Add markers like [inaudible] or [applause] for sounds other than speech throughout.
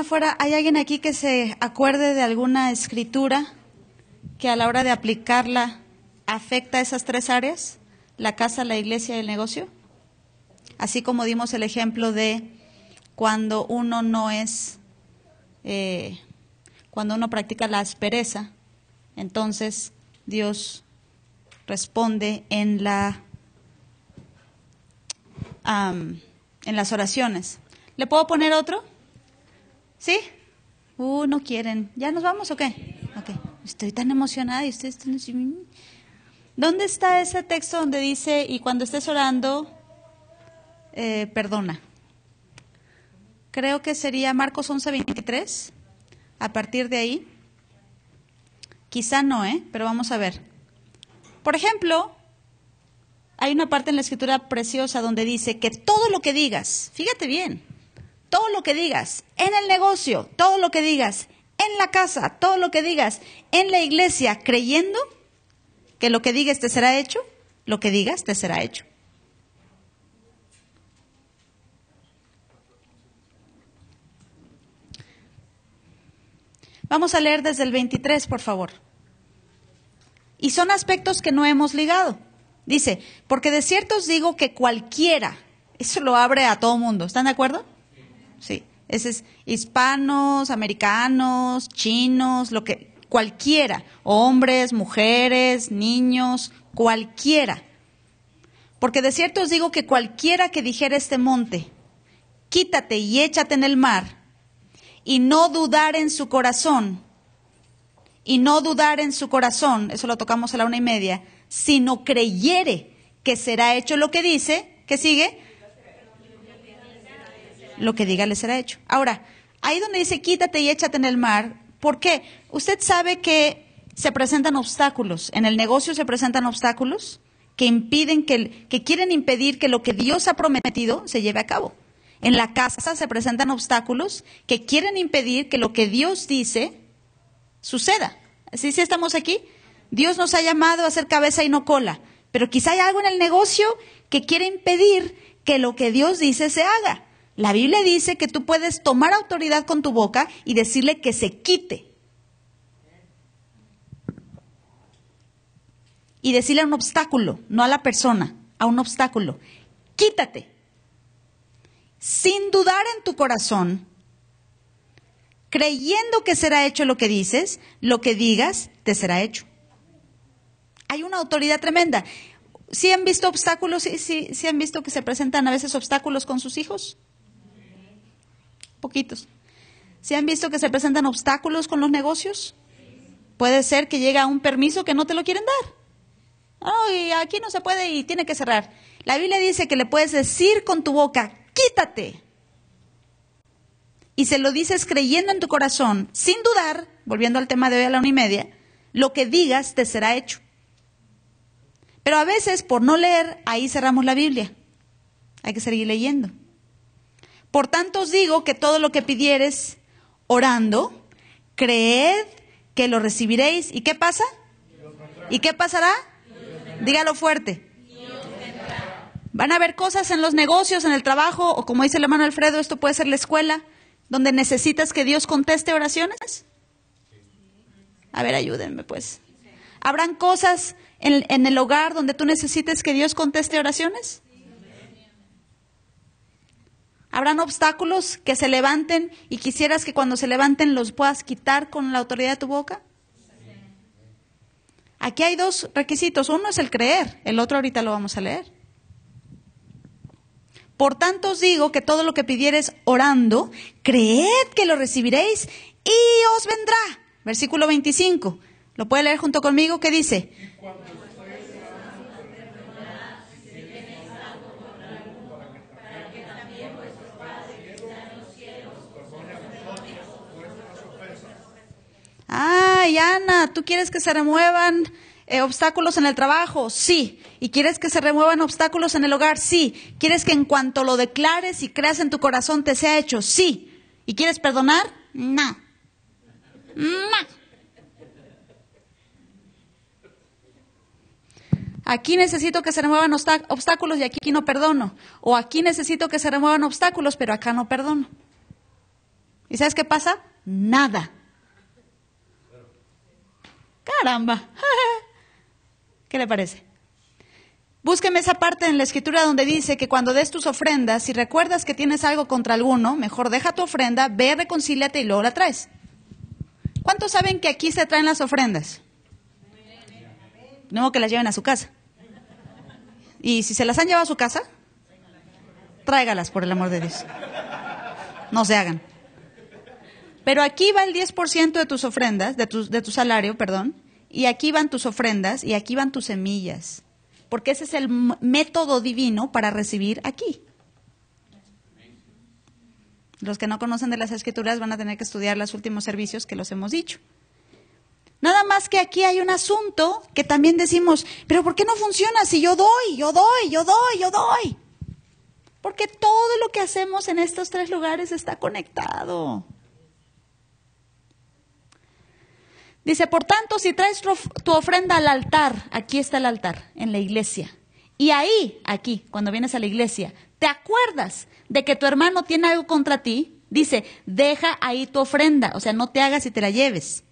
afuera, ¿hay alguien aquí que se acuerde de alguna escritura que a la hora de aplicarla afecta a esas tres áreas? La casa, la iglesia y el negocio. Así como dimos el ejemplo de cuando uno no es, eh, cuando uno practica la aspereza, entonces Dios responde en la en las oraciones. ¿Le puedo poner otro? ¿Sí? Uh, no quieren. ¿Ya nos vamos o qué? Estoy tan emocionada y ustedes ¿Dónde está ese texto donde dice, y cuando estés orando, eh, perdona? Creo que sería Marcos 11:23, a partir de ahí. Quizá no, ¿eh? Pero vamos a ver. Por ejemplo, hay una parte en la escritura preciosa donde dice que todo lo que digas, fíjate bien, todo lo que digas, en el negocio, todo lo que digas, en la casa, todo lo que digas, en la iglesia, creyendo que lo que digas te será hecho, lo que digas te será hecho. Vamos a leer desde el 23, por favor. Y son aspectos que no hemos ligado. Dice, porque de cierto os digo que cualquiera, eso lo abre a todo mundo, ¿están de acuerdo? sí. Ese es hispanos, americanos, chinos, lo que cualquiera, hombres, mujeres, niños, cualquiera. Porque de cierto os digo que cualquiera que dijera este monte, quítate y échate en el mar, y no dudar en su corazón, y no dudar en su corazón, eso lo tocamos a la una y media, sino creyere que será hecho lo que dice, que sigue, lo que diga le será hecho. Ahora, ahí donde dice quítate y échate en el mar, ¿por qué? Usted sabe que se presentan obstáculos, en el negocio se presentan obstáculos que impiden que, que quieren impedir que lo que Dios ha prometido se lleve a cabo. En la casa se presentan obstáculos que quieren impedir que lo que Dios dice suceda. Así si estamos aquí? Dios nos ha llamado a ser cabeza y no cola, pero quizá hay algo en el negocio que quiere impedir que lo que Dios dice se haga. La Biblia dice que tú puedes tomar autoridad con tu boca y decirle que se quite. Y decirle a un obstáculo, no a la persona, a un obstáculo, quítate. Sin dudar en tu corazón, creyendo que será hecho lo que dices, lo que digas te será hecho. Hay una autoridad tremenda. ¿Sí han visto obstáculos? ¿Sí, han visto que se presentan a veces obstáculos con sus hijos? poquitos. ¿Se han visto que se presentan obstáculos con los negocios? Puede ser que llega un permiso que no te lo quieren dar. aquí no se puede y tiene que cerrar. La Biblia dice que le puedes decir con tu boca, quítate. Y se lo dices creyendo en tu corazón, sin dudar, volviendo al tema de hoy a la una y media, lo que digas te será hecho. Pero a veces, por no leer, ahí cerramos la Biblia. Hay que seguir leyendo. Por tanto os digo que todo lo que pidieres orando, creed que lo recibiréis. ¿Y qué pasa? ¿Y qué pasará? Dígalo fuerte. Van a haber cosas en los negocios, en el trabajo, o como dice el hermano Alfredo, esto puede ser la escuela, donde necesitas que Dios conteste oraciones. A ver, ayúdenme pues. ¿Habrán cosas en, en el hogar donde tú necesites que Dios conteste oraciones? Habrán obstáculos que se levanten y quisieras que cuando se levanten los puedas quitar con la autoridad de tu boca. Aquí hay dos requisitos. Uno es el creer, el otro ahorita lo vamos a leer. Por tanto os digo que todo lo que pidieres orando, creed que lo recibiréis y os vendrá. Versículo 25. ¿Lo puede leer junto conmigo? ¿Qué dice? Ay, Ana, ¿tú quieres que se remuevan eh, obstáculos en el trabajo? Sí. ¿Y quieres que se remuevan obstáculos en el hogar? Sí. ¿Quieres que en cuanto lo declares y creas en tu corazón te sea hecho? Sí. ¿Y quieres perdonar? No. No. Aquí necesito que se remuevan obstáculos y aquí no perdono. O aquí necesito que se remuevan obstáculos, pero acá no perdono. ¿Y sabes qué pasa? Nada. Caramba. [laughs] ¿Qué le parece? Búsqueme esa parte en la escritura donde dice que cuando des tus ofrendas, si recuerdas que tienes algo contra alguno, mejor deja tu ofrenda, ve, reconcíliate y luego la traes. ¿Cuántos saben que aquí se traen las ofrendas? No, que las lleven a su casa. Y si se las han llevado a su casa, tráigalas, por el amor de Dios. No se hagan. Pero aquí va el 10% de tus ofrendas, de tu, de tu salario, perdón, y aquí van tus ofrendas y aquí van tus semillas. Porque ese es el método divino para recibir aquí. Los que no conocen de las escrituras van a tener que estudiar los últimos servicios que los hemos dicho. Nada más que aquí hay un asunto que también decimos, pero ¿por qué no funciona si yo doy, yo doy, yo doy, yo doy? Porque todo lo que hacemos en estos tres lugares está conectado. Dice, por tanto, si traes tu ofrenda al altar, aquí está el altar, en la iglesia. Y ahí, aquí, cuando vienes a la iglesia, te acuerdas de que tu hermano tiene algo contra ti, dice, deja ahí tu ofrenda, o sea, no te hagas y te la lleves.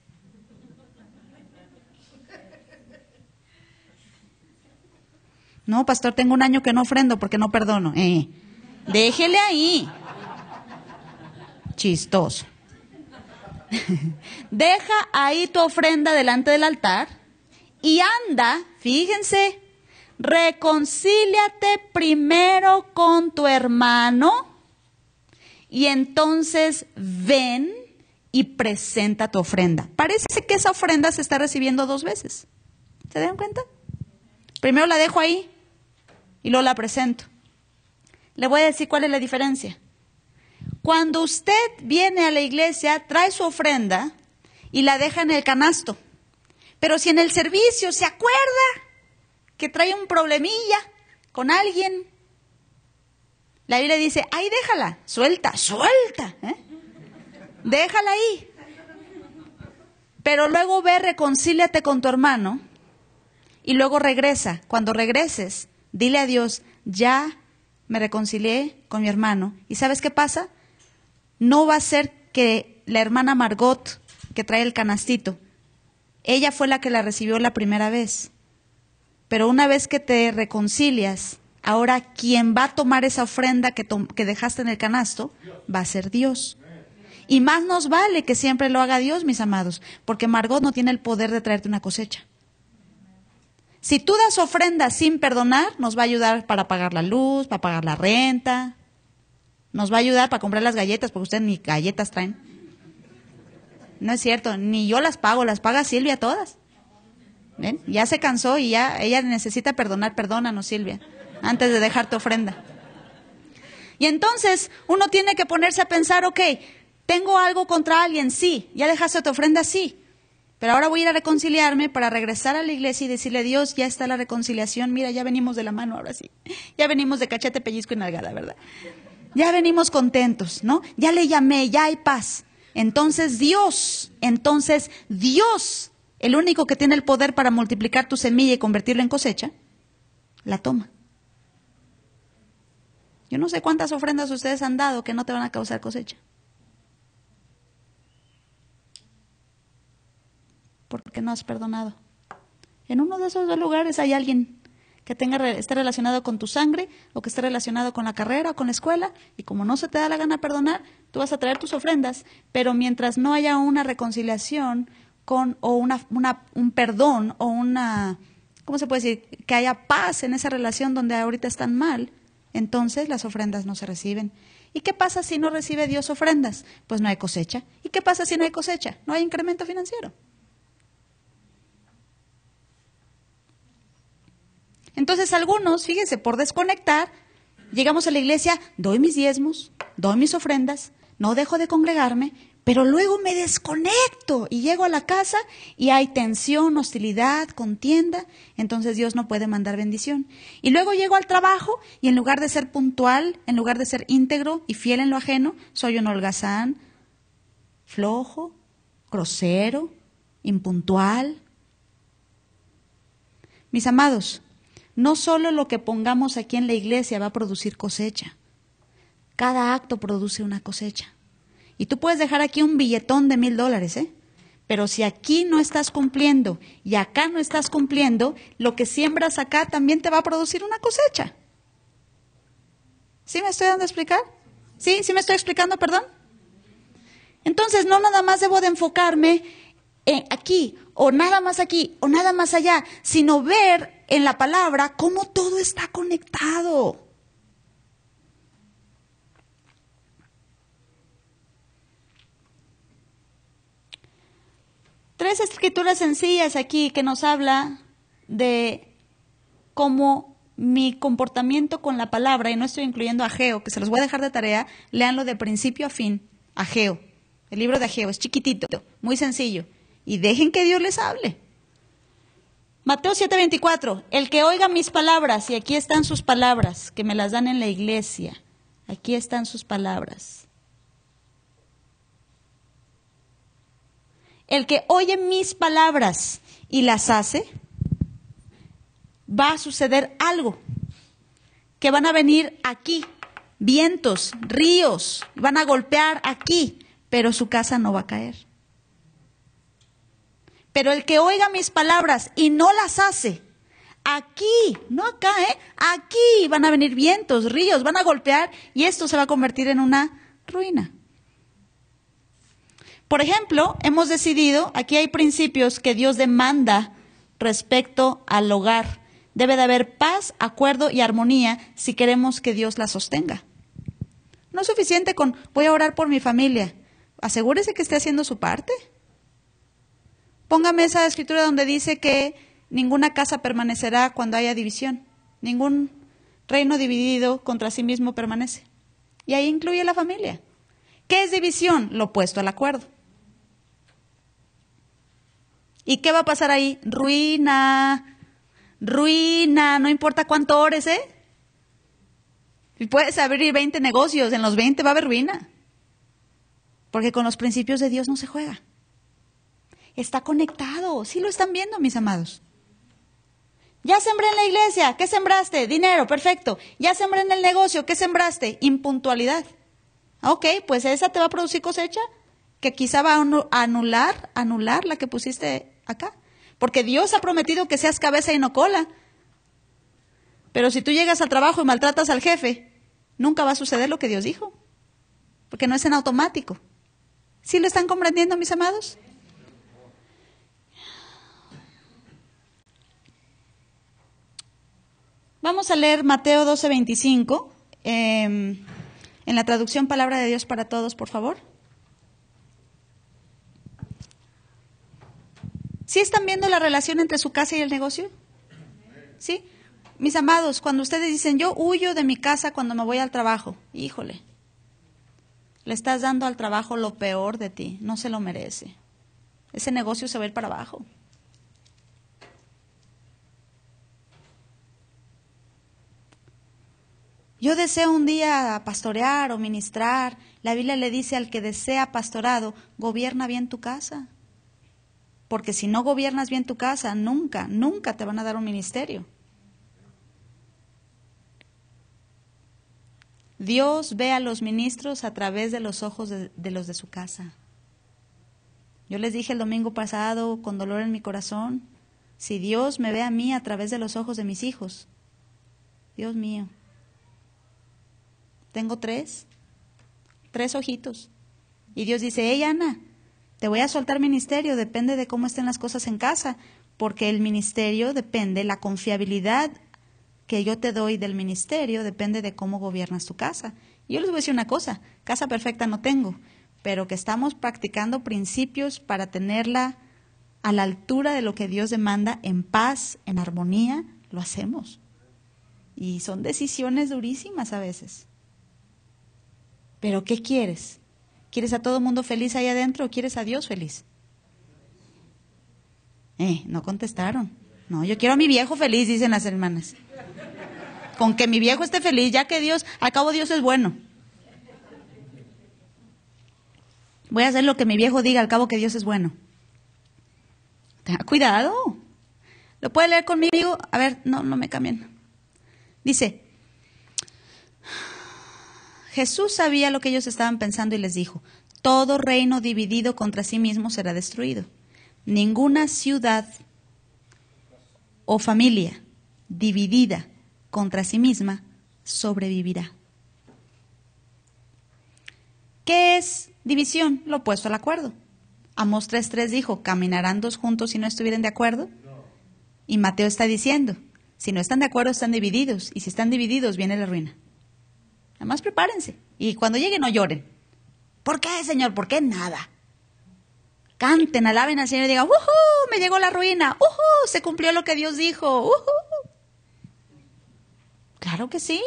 No, pastor, tengo un año que no ofrendo porque no perdono. Eh, déjele ahí. Chistoso. [laughs] Deja ahí tu ofrenda delante del altar y anda, fíjense, reconcíliate primero con tu hermano y entonces ven y presenta tu ofrenda. Parece que esa ofrenda se está recibiendo dos veces. ¿Se dan cuenta? Primero la dejo ahí y luego la presento. Le voy a decir cuál es la diferencia. Cuando usted viene a la iglesia, trae su ofrenda y la deja en el canasto. Pero si en el servicio se acuerda que trae un problemilla con alguien, la Biblia dice, ¡ay, déjala, suelta, suelta, ¿eh? déjala ahí. Pero luego ve, reconcíliate con tu hermano y luego regresa. Cuando regreses, dile a Dios, ya me reconcilié con mi hermano. ¿Y sabes qué pasa? no va a ser que la hermana Margot que trae el canastito, ella fue la que la recibió la primera vez. Pero una vez que te reconcilias, ahora quien va a tomar esa ofrenda que, que dejaste en el canasto va a ser Dios. Y más nos vale que siempre lo haga Dios, mis amados, porque Margot no tiene el poder de traerte una cosecha. Si tú das ofrendas sin perdonar, nos va a ayudar para pagar la luz, para pagar la renta, nos va a ayudar para comprar las galletas, porque ustedes ni galletas traen. No es cierto, ni yo las pago, las paga Silvia todas. ¿Ven? Ya se cansó y ya ella necesita perdonar, perdónanos Silvia, antes de dejar tu ofrenda. Y entonces uno tiene que ponerse a pensar, ok, tengo algo contra alguien, sí, ya dejaste tu ofrenda, sí, pero ahora voy a ir a reconciliarme para regresar a la iglesia y decirle, Dios, ya está la reconciliación, mira, ya venimos de la mano ahora sí. Ya venimos de cachete, pellizco y nalgada, ¿verdad? ya venimos contentos, ¿no? Ya le llamé, ya hay paz. Entonces Dios, entonces Dios, el único que tiene el poder para multiplicar tu semilla y convertirla en cosecha, la toma. Yo no sé cuántas ofrendas ustedes han dado que no te van a causar cosecha. Porque no has perdonado. En uno de esos dos lugares hay alguien que tenga, esté relacionado con tu sangre o que esté relacionado con la carrera o con la escuela. Y como no se te da la gana perdonar, tú vas a traer tus ofrendas. Pero mientras no haya una reconciliación con, o una, un perdón o una, ¿cómo se puede decir? Que haya paz en esa relación donde ahorita están mal, entonces las ofrendas no se reciben. ¿Y qué pasa si no recibe Dios ofrendas? Pues no hay cosecha. ¿Y qué pasa si no hay cosecha? No hay incremento financiero. Entonces algunos, fíjense, por desconectar, llegamos a la iglesia, doy mis diezmos, doy mis ofrendas, no dejo de congregarme, pero luego me desconecto y llego a la casa y hay tensión, hostilidad, contienda, entonces Dios no puede mandar bendición. Y luego llego al trabajo y en lugar de ser puntual, en lugar de ser íntegro y fiel en lo ajeno, soy un holgazán, flojo, grosero, impuntual. Mis amados, no solo lo que pongamos aquí en la iglesia va a producir cosecha. Cada acto produce una cosecha. Y tú puedes dejar aquí un billetón de mil dólares, ¿eh? Pero si aquí no estás cumpliendo y acá no estás cumpliendo, lo que siembras acá también te va a producir una cosecha. ¿Sí me estoy dando a explicar? ¿Sí? ¿Sí me estoy explicando, perdón? Entonces, no nada más debo de enfocarme eh, aquí o nada más aquí o nada más allá, sino ver en la palabra cómo todo está conectado. Tres escrituras sencillas aquí que nos habla de cómo mi comportamiento con la palabra, y no estoy incluyendo a Geo, que se los voy a dejar de tarea, leanlo de principio a fin, a Geo, el libro de Ageo, es chiquitito, muy sencillo y dejen que Dios les hable. Mateo 7:24, el que oiga mis palabras, y aquí están sus palabras, que me las dan en la iglesia, aquí están sus palabras. El que oye mis palabras y las hace, va a suceder algo, que van a venir aquí, vientos, ríos, van a golpear aquí, pero su casa no va a caer. Pero el que oiga mis palabras y no las hace, aquí, no acá, ¿eh? Aquí van a venir vientos, ríos, van a golpear y esto se va a convertir en una ruina. Por ejemplo, hemos decidido, aquí hay principios que Dios demanda respecto al hogar. Debe de haber paz, acuerdo y armonía si queremos que Dios la sostenga. No es suficiente con voy a orar por mi familia. Asegúrese que esté haciendo su parte. Póngame esa escritura donde dice que ninguna casa permanecerá cuando haya división. Ningún reino dividido contra sí mismo permanece. Y ahí incluye la familia. ¿Qué es división? Lo opuesto al acuerdo. ¿Y qué va a pasar ahí? Ruina, ruina, no importa cuánto ores, ¿eh? Y puedes abrir 20 negocios, en los 20 va a haber ruina. Porque con los principios de Dios no se juega está conectado. Sí lo están viendo, mis amados. Ya sembré en la iglesia, ¿qué sembraste? Dinero, perfecto. Ya sembré en el negocio, ¿qué sembraste? Impuntualidad. Ok, pues esa te va a producir cosecha que quizá va a anular, anular la que pusiste acá. Porque Dios ha prometido que seas cabeza y no cola. Pero si tú llegas al trabajo y maltratas al jefe, nunca va a suceder lo que Dios dijo. Porque no es en automático. ¿Sí lo están comprendiendo, mis amados? Vamos a leer Mateo 12:25, eh, em, en la traducción Palabra de Dios para Todos, por favor. ¿Sí están viendo la relación entre su casa y el negocio? ¿Sí? Mis amados, cuando ustedes dicen, yo huyo de mi casa cuando me voy al trabajo, híjole, le estás dando al trabajo lo peor de ti, no se lo merece. Ese negocio se va a ir para abajo. Yo deseo un día pastorear o ministrar. La Biblia le dice al que desea pastorado, gobierna bien tu casa. Porque si no gobiernas bien tu casa, nunca, nunca te van a dar un ministerio. Dios ve a los ministros a través de los ojos de, los de su casa. Yo les dije el domingo pasado, con dolor en mi corazón, si Dios me ve a mí a través de los ojos de mis hijos, Dios mío, tengo tres, tres ojitos. Y Dios dice, hey Ana, te voy a soltar ministerio, depende de cómo estén las cosas en casa, porque el ministerio depende, la confiabilidad que yo te doy del ministerio depende de cómo gobiernas tu casa. yo les voy a decir una cosa, casa perfecta no tengo, pero que estamos practicando principios para tenerla a la altura de lo que Dios demanda, en paz, en armonía, lo hacemos. Y son decisiones durísimas a veces. Pero ¿qué quieres? ¿Quieres a todo mundo feliz ahí adentro o quieres a Dios feliz? Eh, no contestaron. No, yo quiero a mi viejo feliz, dicen las hermanas. Con que mi viejo esté feliz, ya que Dios, al cabo Dios es bueno. Voy a hacer lo que mi viejo diga, al cabo que Dios es bueno. cuidado. ¿Lo puede leer conmigo? A ver, no, no me cambien. Dice, Jesús sabía lo que ellos estaban pensando y les dijo, todo reino dividido contra sí mismo será destruido. Ninguna ciudad o familia dividida contra sí misma sobrevivirá. ¿Qué es división? Lo opuesto al acuerdo. Amos 3.3 dijo, ¿caminarán dos juntos si no estuvieran de acuerdo? Y Mateo está diciendo, si no están de acuerdo están divididos, y si están divididos viene la ruina. Nada más prepárense. Y cuando lleguen no lloren. ¿Por qué, Señor? ¿Por qué nada? Canten, alaben al Señor y digan, ¡Uhú! me llegó la ruina. ¡Uhú! se cumplió lo que Dios dijo. ¡Uhú! Claro que sí.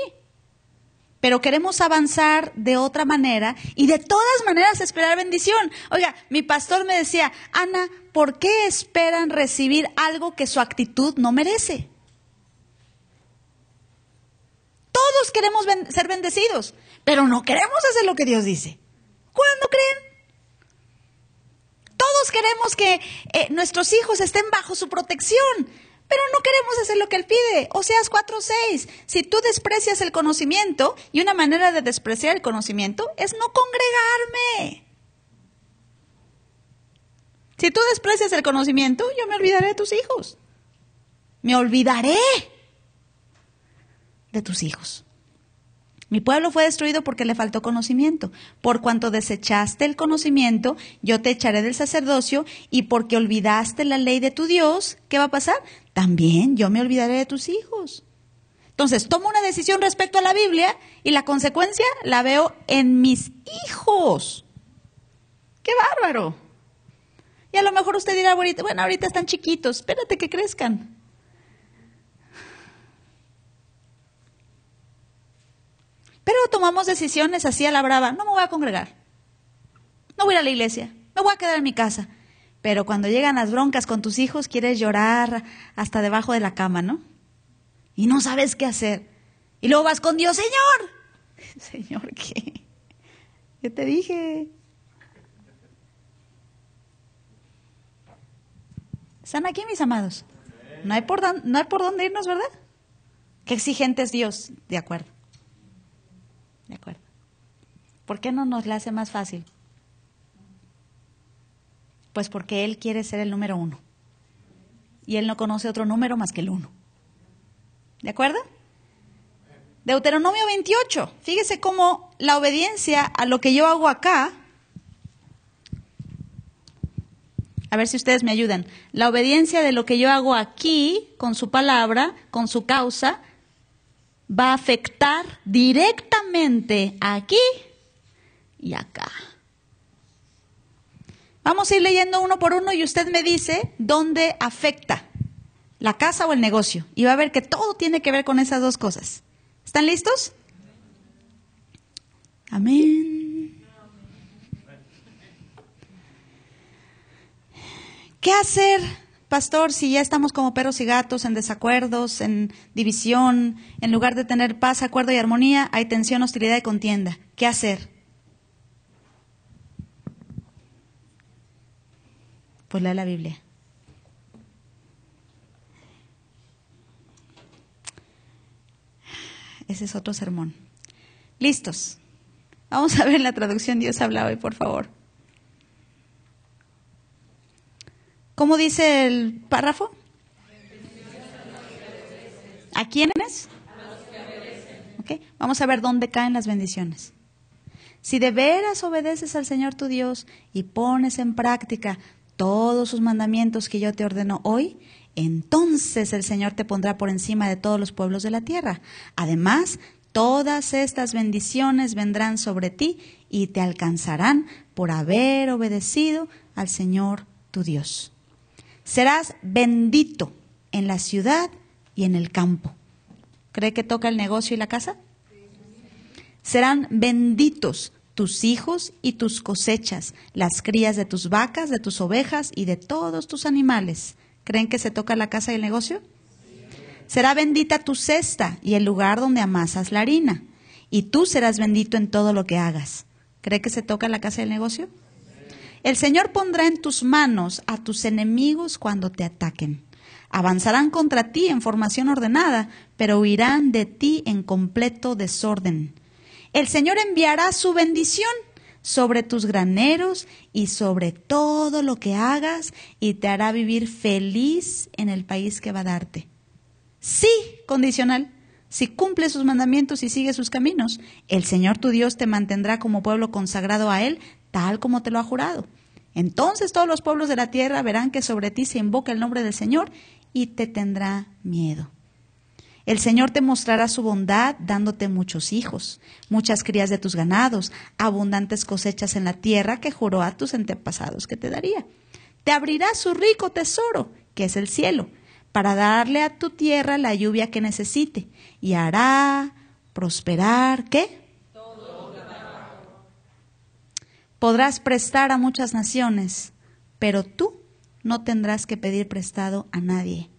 Pero queremos avanzar de otra manera y de todas maneras esperar bendición. Oiga, mi pastor me decía, Ana, ¿por qué esperan recibir algo que su actitud no merece? Todos queremos ser bendecidos, pero no queremos hacer lo que Dios dice. ¿Cuándo creen? Todos queremos que eh, nuestros hijos estén bajo su protección, pero no queremos hacer lo que Él pide. O Oseas 4:6. Si tú desprecias el conocimiento, y una manera de despreciar el conocimiento es no congregarme. Si tú desprecias el conocimiento, yo me olvidaré de tus hijos. Me olvidaré de tus hijos. Mi pueblo fue destruido porque le faltó conocimiento. Por cuanto desechaste el conocimiento, yo te echaré del sacerdocio y porque olvidaste la ley de tu Dios, ¿qué va a pasar? También yo me olvidaré de tus hijos. Entonces, tomo una decisión respecto a la Biblia y la consecuencia la veo en mis hijos. ¡Qué bárbaro! Y a lo mejor usted dirá, bueno, ahorita están chiquitos, espérate que crezcan. Pero tomamos decisiones así a la brava. No me voy a congregar. No voy a ir a la iglesia. Me voy a quedar en mi casa. Pero cuando llegan las broncas con tus hijos, quieres llorar hasta debajo de la cama, ¿no? Y no sabes qué hacer. Y luego vas con Dios, Señor. [laughs] Señor, ¿qué? ¿Qué te dije? Están aquí, mis amados. No hay por, no hay por dónde irnos, ¿verdad? Qué exigente es Dios, de acuerdo. ¿De acuerdo? ¿Por qué no nos la hace más fácil? Pues porque él quiere ser el número uno. Y él no conoce otro número más que el uno. ¿De acuerdo? Deuteronomio 28. Fíjese cómo la obediencia a lo que yo hago acá. A ver si ustedes me ayudan. La obediencia de lo que yo hago aquí, con su palabra, con su causa, va a afectar directamente aquí y acá. Vamos a ir leyendo uno por uno y usted me dice dónde afecta, la casa o el negocio. Y va a ver que todo tiene que ver con esas dos cosas. ¿Están listos? Amén. ¿Qué hacer pastor, si ya estamos como perros y gatos en desacuerdos, en división, en lugar de tener paz, acuerdo y armonía, hay tensión, hostilidad y contienda. ¿Qué hacer? Pues lea la Biblia. Ese es otro sermón. Listos. Vamos a ver la traducción Dios habla hoy, por favor. ¿Cómo dice el párrafo? ¿A quiénes? Okay. Vamos a ver dónde caen las bendiciones. Si de veras obedeces al Señor tu Dios y pones en práctica todos sus mandamientos que yo te ordeno hoy, entonces el Señor te pondrá por encima de todos los pueblos de la tierra. Además, todas estas bendiciones vendrán sobre ti y te alcanzarán por haber obedecido al Señor tu Dios. Serás bendito en la ciudad y en el campo. ¿Cree que toca el negocio y la casa? Serán benditos tus hijos y tus cosechas, las crías de tus vacas, de tus ovejas y de todos tus animales. ¿Creen que se toca la casa y el negocio? Será bendita tu cesta y el lugar donde amasas la harina, y tú serás bendito en todo lo que hagas. ¿Cree que se toca la casa y el negocio? El Señor pondrá en tus manos a tus enemigos cuando te ataquen. Avanzarán contra ti en formación ordenada, pero huirán de ti en completo desorden. El Señor enviará su bendición sobre tus graneros y sobre todo lo que hagas y te hará vivir feliz en el país que va a darte. Sí, condicional. Si cumples sus mandamientos y sigues sus caminos, el Señor tu Dios te mantendrá como pueblo consagrado a Él tal como te lo ha jurado. Entonces todos los pueblos de la tierra verán que sobre ti se invoca el nombre del Señor y te tendrá miedo. El Señor te mostrará su bondad dándote muchos hijos, muchas crías de tus ganados, abundantes cosechas en la tierra que juró a tus antepasados que te daría. Te abrirá su rico tesoro, que es el cielo, para darle a tu tierra la lluvia que necesite, y hará prosperar, ¿qué? podrás prestar a muchas naciones, pero tú no tendrás que pedir prestado a nadie.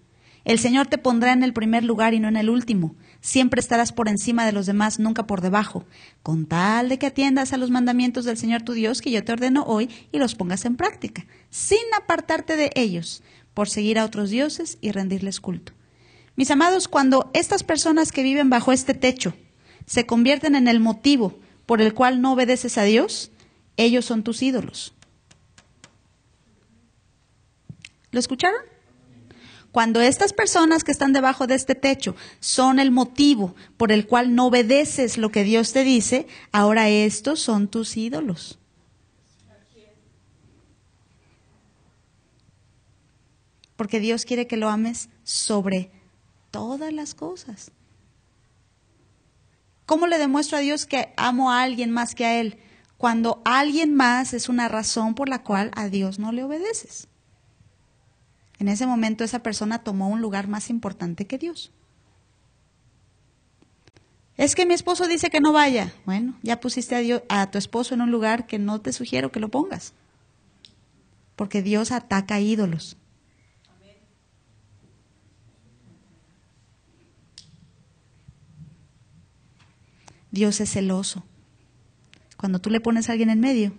El Señor te pondrá en el primer lugar y no en el último. Siempre estarás por encima de los demás, nunca por debajo, con tal de que atiendas a los mandamientos del Señor tu Dios que yo te ordeno hoy y los pongas en práctica, sin apartarte de ellos, por seguir a otros dioses y rendirles culto. Mis amados, cuando estas personas que viven bajo este techo se convierten en el motivo por el cual no obedeces a Dios, ellos son tus ídolos. ¿Lo escucharon? Cuando estas personas que están debajo de este techo son el motivo por el cual no obedeces lo que Dios te dice, ahora estos son tus ídolos. Porque Dios quiere que lo ames sobre todas las cosas. ¿Cómo le demuestro a Dios que amo a alguien más que a Él? cuando alguien más es una razón por la cual a Dios no le obedeces. En ese momento esa persona tomó un lugar más importante que Dios. Es que mi esposo dice que no vaya. Bueno, ya pusiste a, a tu esposo en un lugar que no te sugiero que lo pongas. Porque Dios ataca a ídolos. Dios es celoso. Cuando tú le pones a alguien en medio,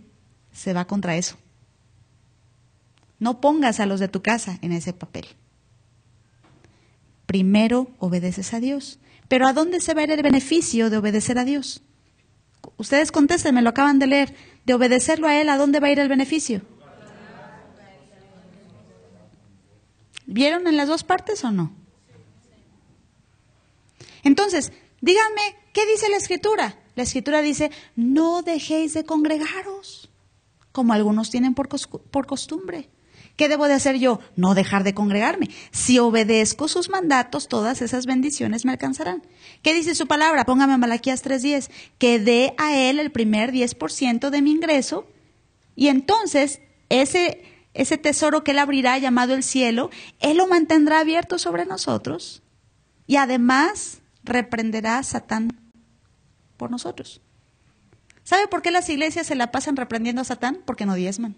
se va contra eso. No pongas a los de tu casa en ese papel. Primero obedeces a Dios. Pero ¿a dónde se va a ir el beneficio de obedecer a Dios? Ustedes contesten, me lo acaban de leer. De obedecerlo a Él, ¿a dónde va a ir el beneficio? ¿Vieron en las dos partes o no? Entonces, díganme, ¿qué dice la escritura? La escritura dice, no dejéis de congregaros, como algunos tienen por, costumbre. ¿Qué debo de hacer yo? No dejar de congregarme. Si obedezco sus mandatos, todas esas bendiciones me alcanzarán. ¿Qué dice su palabra? Póngame en Malaquías 3:10, que dé a él el primer 10% de mi ingreso y entonces ese ese tesoro que él abrirá llamado el cielo, él lo mantendrá abierto sobre nosotros y además reprenderá a Satán por nosotros. ¿Sabe por qué las iglesias se la pasan reprendiendo a Satán? Porque no diezman.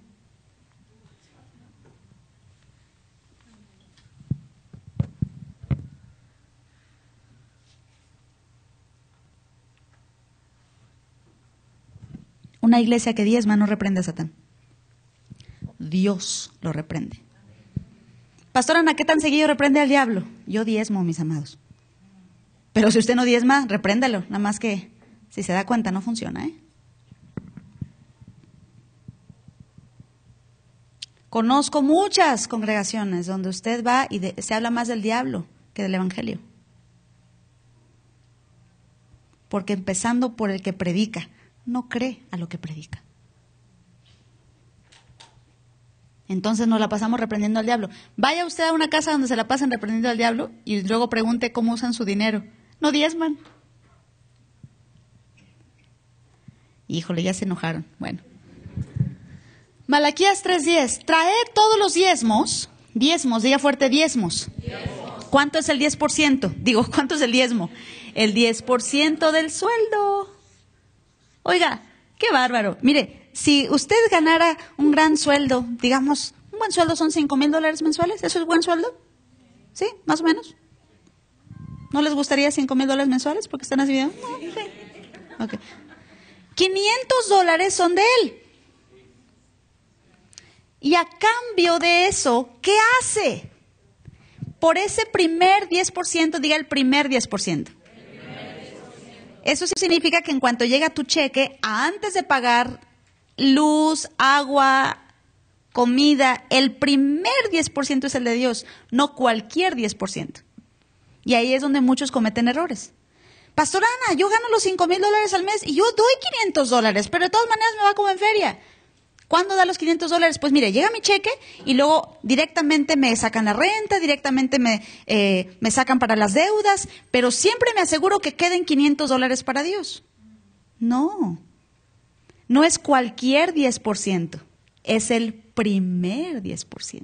Una iglesia que diezma no reprende a Satán. Dios lo reprende. Pastora Ana, ¿qué tan seguido reprende al diablo? Yo diezmo, mis amados. Pero si usted no diezma, repréndalo, nada más que si se da cuenta, no funciona, ¿eh? Conozco muchas congregaciones donde usted va y se habla más del diablo que del Evangelio. Porque empezando por el que predica, no cree a lo que predica. Entonces nos la pasamos reprendiendo al diablo. Vaya usted a una casa donde se la pasan reprendiendo al diablo y luego pregunte cómo usan su dinero. No diezman. Híjole, ya se enojaron. Bueno. Malaquías 3:10. Trae todos los diezmos. Diezmos, diga fuerte, diezmos. ¿Cuánto es el 10%? Digo, ¿cuánto es el diezmo? El 10% del sueldo. Oiga, qué bárbaro. Mire, si usted ganara un gran sueldo, digamos, un buen sueldo son cinco mil dólares mensuales, ¿eso es buen sueldo? ¿Sí? ¿Más o menos? ¿No les gustaría cinco mil dólares mensuales porque están así? No, 500 dólares son de él. Y a cambio de eso, ¿qué hace? Por ese primer 10%, diga el primer 10%. Eso sí significa que en cuanto llega tu cheque, antes de pagar luz, agua, comida, el primer 10% es el de Dios, no cualquier 10%. Y ahí es donde muchos cometen errores. Pastorana, yo gano los 5 mil dólares al mes y yo doy 500 dólares, pero de todas maneras me va como en feria. ¿Cuándo da los 500 dólares? Pues mire, llega mi cheque y luego directamente me sacan la renta, directamente me, eh, me sacan para las deudas, pero siempre me aseguro que queden 500 dólares para Dios. No, no es cualquier 10%, es el primer 10%.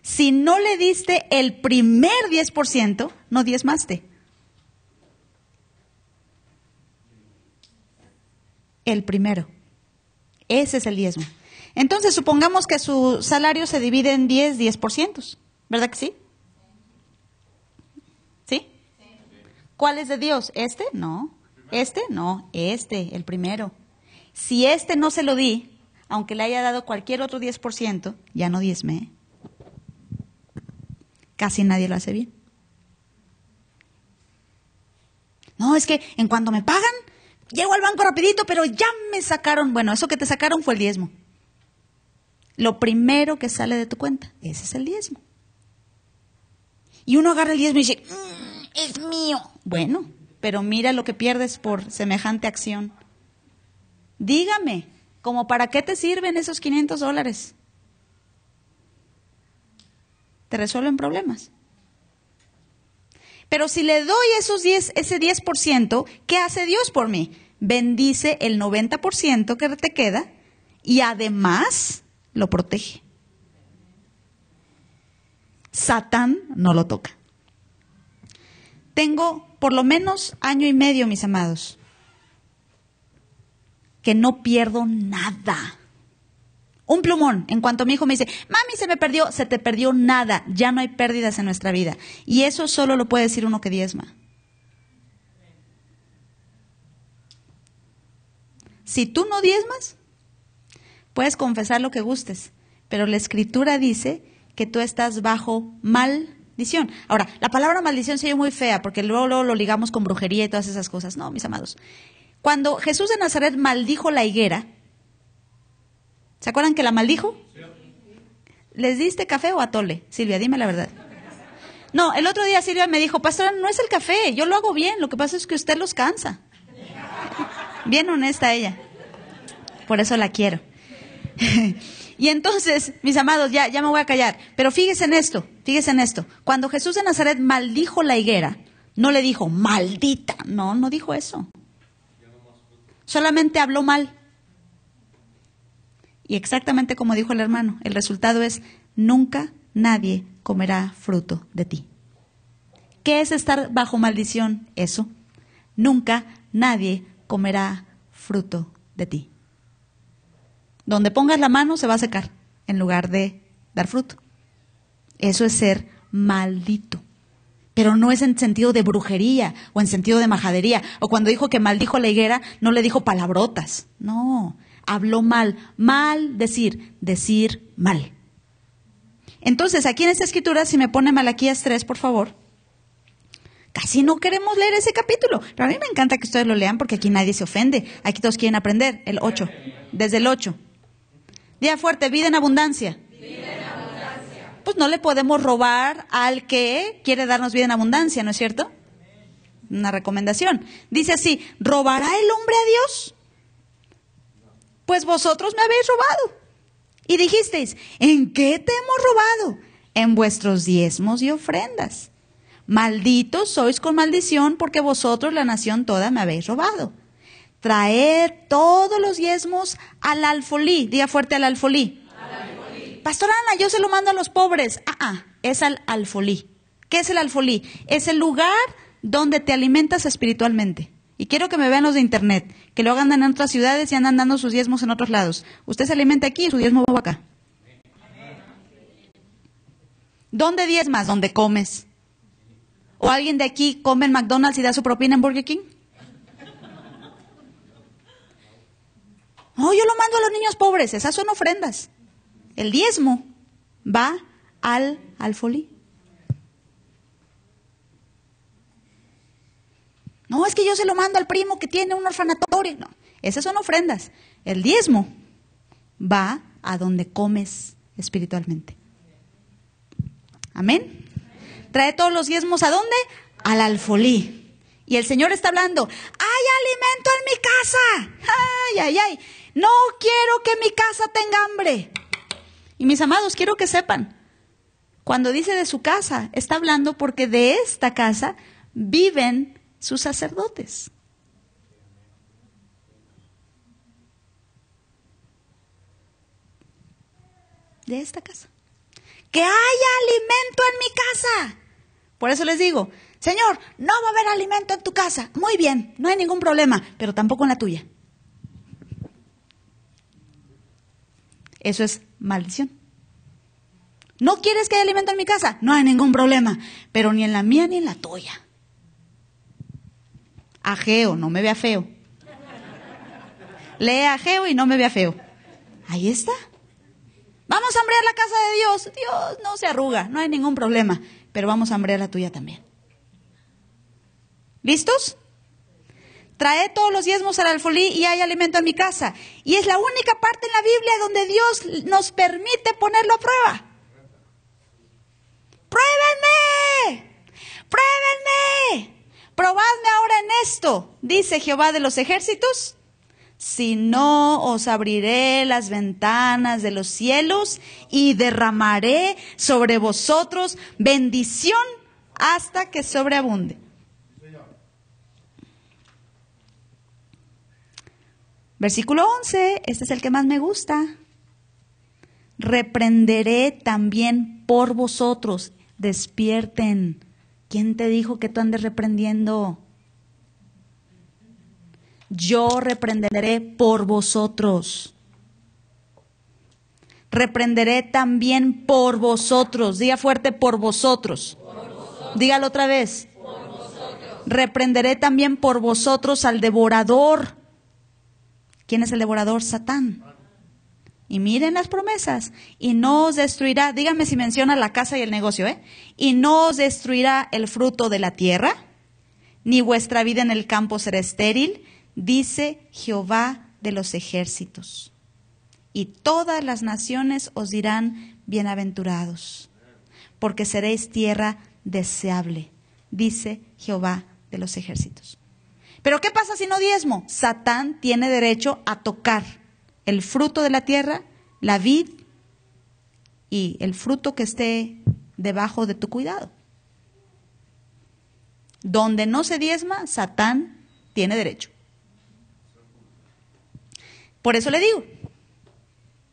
Si no le diste el primer 10%, no diezmaste. el primero. Ese es el diezmo. Entonces, supongamos que su salario se divide en 10, 10%, ¿verdad que sí? ¿Sí? ¿Cuál es de Dios? ¿Este? No. ¿Este? No. Este, el primero. Si este no se lo di, aunque le haya dado cualquier otro 10%, ya no diezme. Casi nadie lo hace bien. No, es que en cuanto me pagan, llego al banco rapidito, pero ya me sacaron, bueno, eso que te sacaron fue el diezmo. Lo primero que sale de tu cuenta, ese es el diezmo. Y uno agarra el diezmo y dice, mm, es mío. Bueno, pero mira lo que pierdes por semejante acción. Dígame, ¿como para qué te sirven esos 500 dólares? Te resuelven problemas. Pero si le doy esos 10, ese 10%, ¿qué hace Dios por mí? bendice el 90% que te queda y además lo protege. Satán no lo toca. Tengo por lo menos año y medio, mis amados, que no pierdo nada. Un plumón. En cuanto mi hijo me dice, mami, se me perdió, se te perdió nada. Ya no hay pérdidas en nuestra vida. Y eso solo lo puede decir uno que diezma. Si tú no diezmas, puedes confesar lo que gustes, pero la escritura dice que tú estás bajo maldición. Ahora, la palabra maldición se ve muy fea porque luego, lo ligamos con brujería y todas esas cosas. No, mis amados. Cuando Jesús de Nazaret maldijo la higuera, ¿se acuerdan que la maldijo? ¿Les diste café o atole? Silvia, dime la verdad. No, el otro día Silvia me dijo, pastor, no es el café, yo lo hago bien, lo que pasa es que usted los cansa. Bien honesta ella. Por eso la quiero. [laughs] y entonces, mis amados, ya, ya me voy a callar. Pero fíjense en esto, fíjense en esto. Cuando Jesús de Nazaret maldijo la higuera, no le dijo, maldita. No, no dijo eso. Solamente habló mal. Y exactamente como dijo el hermano, el resultado es, nunca nadie comerá fruto de ti. ¿Qué es estar bajo maldición? Eso. Nunca nadie comerá fruto de ti. Donde pongas la mano se va a secar en lugar de dar fruto. Eso es ser maldito. Pero no es en sentido de brujería o en sentido de majadería. O cuando dijo que maldijo la higuera, no le dijo palabrotas. No, habló mal. Mal decir, decir mal. Entonces, aquí en esta escritura, si me pone Malaquías 3, por favor si no queremos leer ese capítulo. Pero a mí me encanta que ustedes lo lean porque aquí nadie se ofende. Aquí todos quieren aprender. El 8. Desde el 8. Día fuerte, vida en abundancia. Vida en abundancia. Pues no le podemos robar al que quiere darnos vida en abundancia, ¿no es cierto? Una recomendación. Dice así, ¿robará el hombre a Dios? Pues vosotros me habéis robado. Y dijisteis, ¿en qué te hemos robado? En vuestros diezmos y ofrendas. Malditos sois con maldición porque vosotros la nación toda me habéis robado. traer todos los diezmos al alfolí. día fuerte al alfolí. Pastor Ana, yo se lo mando a los pobres. Ah, ah, es al alfolí. ¿Qué es el alfolí? Es el lugar donde te alimentas espiritualmente. Y quiero que me vean los de internet, que lo hagan en otras ciudades y andan dando sus diezmos en otros lados. Usted se alimenta aquí y su diezmo va acá. ¿Dónde diezmas? Donde comes. ¿O alguien de aquí come en McDonald's y da su propina en Burger King? No, yo lo mando a los niños pobres, esas son ofrendas. El diezmo va al folí. No, es que yo se lo mando al primo que tiene un orfanatorio. No, esas son ofrendas. El diezmo va a donde comes espiritualmente. Amén trae todos los diezmos a dónde? Al alfolí. Y el Señor está hablando, hay alimento en mi casa. Ay, ay, ay. No quiero que mi casa tenga hambre. Y mis amados, quiero que sepan, cuando dice de su casa, está hablando porque de esta casa viven sus sacerdotes. De esta casa. Que haya alimento en mi casa. Por eso les digo, Señor, no va a haber alimento en tu casa. Muy bien, no hay ningún problema, pero tampoco en la tuya. Eso es maldición. ¿No quieres que haya alimento en mi casa? No hay ningún problema, pero ni en la mía ni en la tuya. Ajeo, no me vea feo. Lee ajeo y no me vea feo. Ahí está. Vamos a hambrear la casa de Dios. Dios no se arruga, no hay ningún problema, pero vamos a hambrear la tuya también. ¿Listos? Trae todos los diezmos al alfolí y hay alimento en mi casa. Y es la única parte en la Biblia donde Dios nos permite ponerlo a prueba. ¡Pruébenme! ¡Pruébenme! Probadme ahora en esto, dice Jehová de los ejércitos si no os abriré las ventanas de los cielos y derramaré sobre vosotros bendición hasta que sobreabunde. Versículo 11, este es el que más me gusta. Reprenderé también por vosotros. Despierten. ¿Quién te dijo que tú andes reprendiendo? yo reprenderé por vosotros. Reprenderé también por vosotros. Diga fuerte, por vosotros. Dígalo otra vez. Reprenderé también por vosotros al devorador. ¿Quién es el devorador? Satán. Y miren las promesas. Y no os destruirá, Dígame si menciona la casa y el negocio, ¿eh? Y no os destruirá el fruto de la tierra, ni vuestra vida en el campo será estéril, dice Jehová de los ejércitos. Y todas las naciones os dirán bienaventurados, porque seréis tierra deseable, dice Jehová de los ejércitos. Pero ¿qué pasa si no diezmo? Satán tiene derecho a tocar el fruto de la tierra, la vid y el fruto que esté debajo de tu cuidado. Donde no se diezma, Satán tiene derecho. Por eso le digo,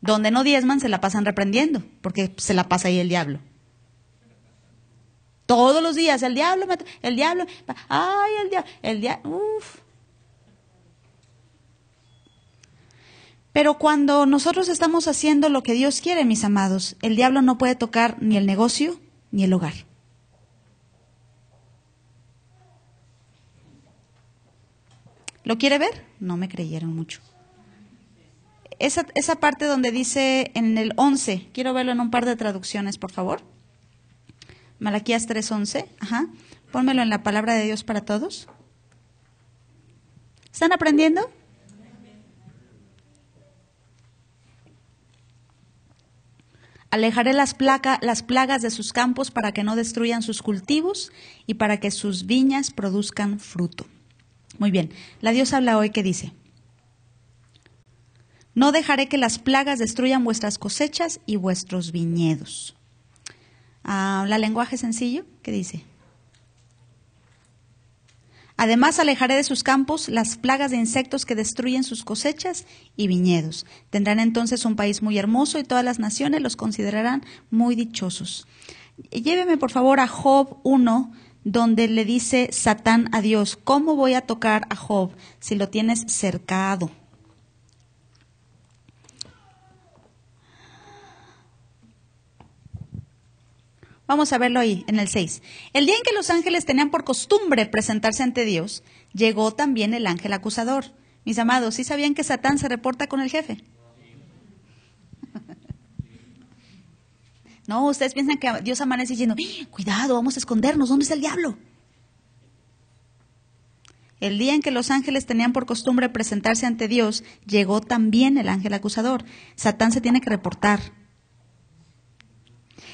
donde no diezman se la pasan reprendiendo, porque se la pasa ahí el diablo. Todos los días, el diablo, el diablo, ay, el diablo, el diablo, uff. Pero cuando nosotros estamos haciendo lo que Dios quiere, mis amados, el diablo no puede tocar ni el negocio ni el hogar. ¿Lo quiere ver? No me creyeron mucho esa, parte donde dice en el 11, quiero verlo en un par de traducciones, por favor. Malaquías 3:11, ajá. Pónmelo en la palabra de Dios para todos. ¿Están aprendiendo? Alejaré las, las plagas de sus campos para que no destruyan sus cultivos y para que sus viñas produzcan fruto. Muy bien, la Dios habla hoy que dice, no dejaré que las plagas destruyan vuestras cosechas y vuestros viñedos. Ah, la lenguaje sencillo, ¿qué dice? Además, alejaré de sus campos las plagas de insectos que destruyen sus cosechas y viñedos. Tendrán entonces un país muy hermoso y todas las naciones los considerarán muy dichosos. Lléveme, por favor, a Job 1, donde le dice Satán a Dios, ¿cómo voy a tocar a Job si lo tienes cercado? Vamos a verlo ahí, en el 6. El día en que los ángeles tenían por costumbre presentarse ante Dios, llegó también el ángel acusador. Mis amados, ¿sí sabían que Satán se reporta con el jefe? [laughs] No, ustedes piensan que Dios amanece diciendo, ¡Ah! cuidado, vamos a escondernos, ¿dónde está el diablo? El día en que los ángeles tenían por costumbre presentarse ante Dios, llegó también el ángel acusador. Satán se tiene que reportar.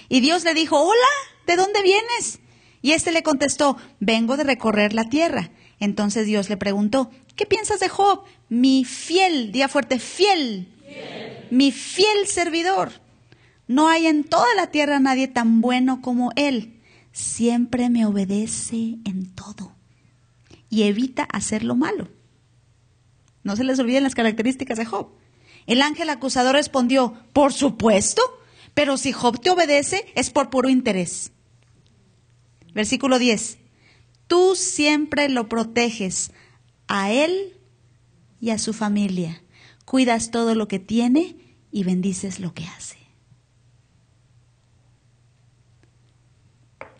Y Dios le dijo, hola, ¿de dónde vienes? Y éste le contestó, vengo de recorrer la tierra. Entonces Dios le preguntó, ¿qué piensas de Job? Mi fiel, día fuerte, fiel, mi fiel servidor. No hay en toda la tierra nadie tan bueno como él. Siempre me obedece en todo y evita hacer lo malo. No se les olviden las características de Job. El ángel acusador respondió, por supuesto, pero si Job te obedece, es por puro interés. Versículo 10. Tú siempre lo proteges a él y a su familia. Cuidas todo lo que tiene y bendices lo que hace.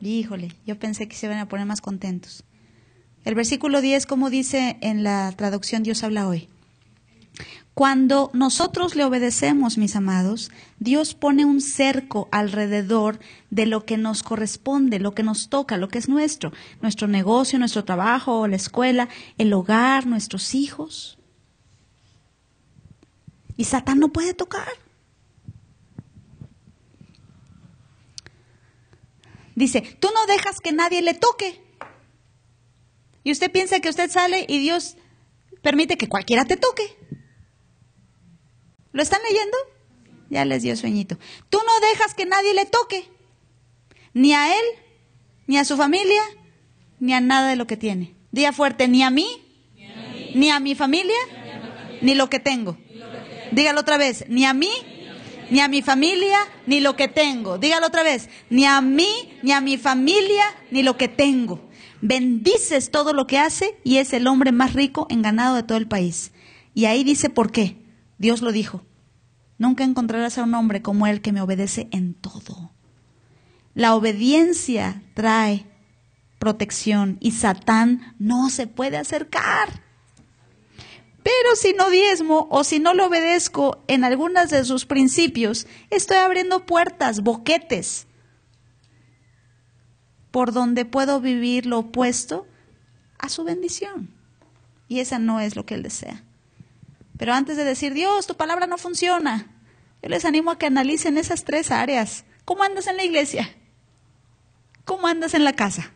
Híjole, yo pensé que se iban a poner más contentos. El versículo 10, como dice en la traducción Dios habla hoy? Cuando nosotros le obedecemos, mis amados, Dios pone un cerco alrededor de lo que nos corresponde, lo que nos toca, lo que es nuestro, nuestro negocio, nuestro trabajo, la escuela, el hogar, nuestros hijos. Y Satán no puede tocar. Dice, tú no dejas que nadie le toque. Y usted piensa que usted sale y Dios permite que cualquiera te toque. ¿Lo están leyendo? Ya les dio sueñito. Tú no dejas que nadie le toque, ni a él, ni a su familia, ni a nada de lo que tiene. Día fuerte, ni a mí, ni a, mi familia, ni, lo que tengo. ni lo que tengo. Dígalo otra vez, ni a mí, ni a mi familia, ni lo que tengo. Dígalo otra vez, ni a mí, ni a mi familia, ni lo que tengo. Bendices todo lo que hace y es el hombre más rico en ganado de todo el país. Y ahí dice por qué. Dios lo dijo, nunca encontrarás a un hombre como él que me obedece en todo. La obediencia trae protección y Satán no se puede acercar. Pero si no diezmo o si no lo obedezco en algunas de sus principios, estoy abriendo puertas, boquetes, por donde puedo vivir lo opuesto a su bendición. Y esa no es lo que él desea. Pero antes de decir, Dios, tu palabra no funciona, yo les animo a que analicen esas tres áreas. ¿Cómo andas en la iglesia? ¿Cómo andas en la casa?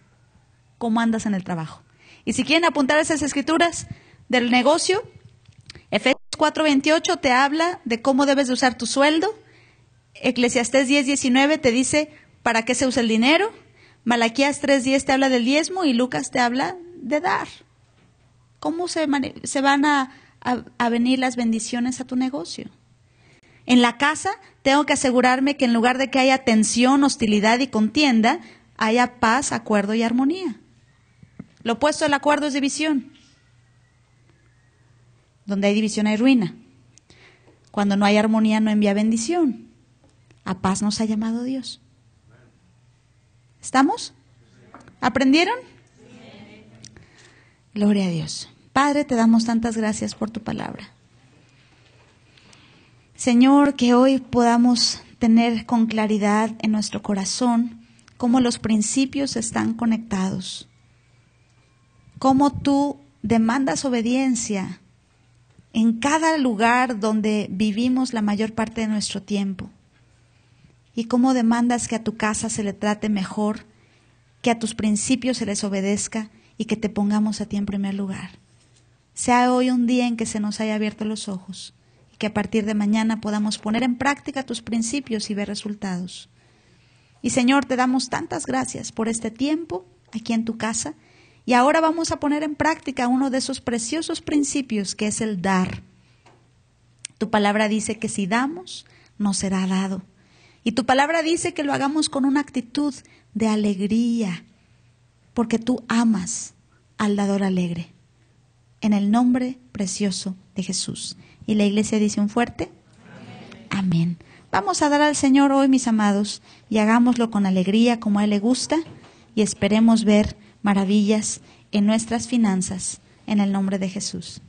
¿Cómo andas en el trabajo? Y si quieren apuntar esas escrituras del negocio, Efesios 4:28 te habla de cómo debes de usar tu sueldo. Eclesiastés 10:19 te dice para qué se usa el dinero. Malaquías 3:10 te habla del diezmo y Lucas te habla de dar. ¿Cómo se, se van a a, venir las bendiciones a tu negocio. En la casa tengo que asegurarme que en lugar de que haya tensión, hostilidad y contienda, haya paz, acuerdo y armonía. Lo opuesto del acuerdo es división. Donde hay división hay ruina. Cuando no hay armonía no envía bendición. A paz nos ha llamado Dios. ¿Estamos? ¿Aprendieron? Gloria a Dios. Padre, te damos tantas gracias por tu palabra. Señor, que hoy podamos tener con claridad en nuestro corazón cómo los principios están conectados, cómo tú demandas obediencia en cada lugar donde vivimos la mayor parte de nuestro tiempo y cómo demandas que a tu casa se le trate mejor, que a tus principios se les obedezca y que te pongamos a ti en primer lugar sea hoy un día en que se nos haya abierto los ojos y que a partir de mañana podamos poner en práctica tus principios y ver resultados. Y Señor, te damos tantas gracias por este tiempo aquí en tu casa y ahora vamos a poner en práctica uno de esos preciosos principios que es el dar. Tu palabra dice que si damos, nos será dado. Y tu palabra dice que lo hagamos con una actitud de alegría, porque tú amas al dador alegre en el nombre precioso de Jesús. Y la iglesia dice un fuerte amén. Vamos a dar al Señor hoy, mis amados, y hagámoslo con alegría como a Él le gusta y esperemos ver maravillas en nuestras finanzas en el nombre de Jesús.